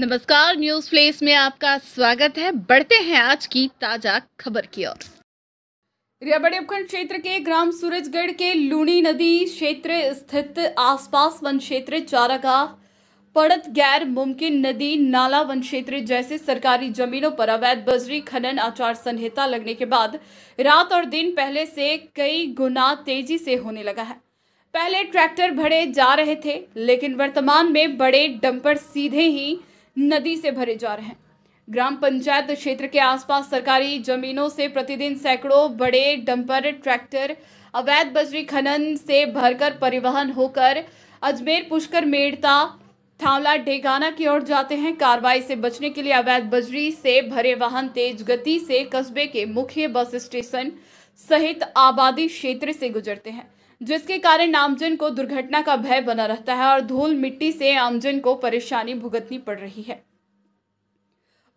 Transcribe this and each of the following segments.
नमस्कार news place में आपका स्वागत है बढ़ते हैं आज की ताजा खबर की ओर रियाबड़ी उपखंड क्षेत्र के ग्राम सूरजगढ़ के लूणी नदी क्षेत्र स्थित आसपास वन क्षेत्र चारागाह पड़त गैर मुमकिन नदी नाला वन क्षेत्र जैसे सरकारी जमीनों पर अवैध बजरी खनन आचार संहिता लगने के बाद रात और दिन पहले से कई गुना तेजी से होने लगा है पहले ट्रैक्टर भरे जा रहे थे लेकिन वर्तमान में बड़े डंपर सीधे ही नदी से भरे जा रहे हैं ग्राम पंचायत क्षेत्र के आसपास सरकारी जमीनों से प्रतिदिन सैकड़ों बड़े डंपर ट्रैक्टर अवैध बजरी खनन से भरकर परिवहन होकर अजमेर पुष्कर मेड़ता थावला डेगाना की ओर जाते हैं कार्रवाई से बचने के लिए अवैध बजरी से भरे वाहन तेज गति से कस्बे के मुख्य बस स्टेशन सहित आबादी क्षेत्र से गुजरते हैं जिसके कारण आमजन को दुर्घटना का भय बना रहता है और धूल मिट्टी से आमजन को परेशानी भुगतनी पड़ रही है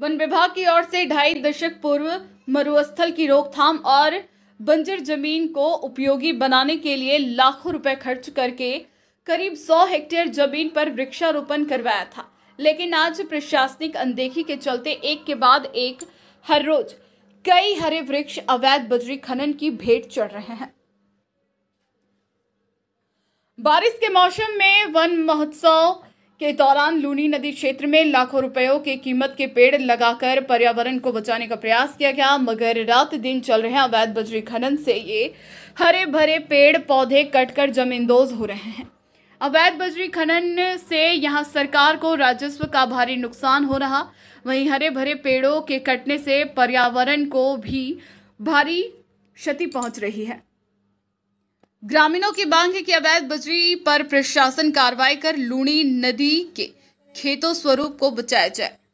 वन विभाग की ओर से ढाई दशक पूर्व मरुस्थल की रोकथाम और बंजर जमीन को उपयोगी बनाने के लिए लाखों रुपए खर्च करके करीब 100 हेक्टेयर जमीन पर वृक्षारोपण करवाया था लेकिन आज प्रशासनिक अनदेखी के चलते एक के बाद एक हर रोज कई हरे वृक्ष अवैध बजरी खनन की भेंट चढ़ रहे हैं बारिश के मौसम में वन महोत्सव के दौरान लूनी नदी क्षेत्र में लाखों रुपयों के कीमत के पेड़ लगाकर पर्यावरण को बचाने का प्रयास किया गया मगर रात दिन चल रहे अवैध बजरी खनन से ये हरे भरे पेड़ पौधे कटकर जमींदोज हो रहे हैं अवैध बजरी खनन से यहां सरकार को राजस्व का भारी नुकसान हो रहा वहीं हरे भरे पेड़ों के कटने से पर्यावरण को भी भारी क्षति पहुंच रही है ग्रामीणों की मांग है कि अवैध बजरी पर प्रशासन कार्रवाई कर लूणी नदी के खेतों स्वरूप को बचाया जाए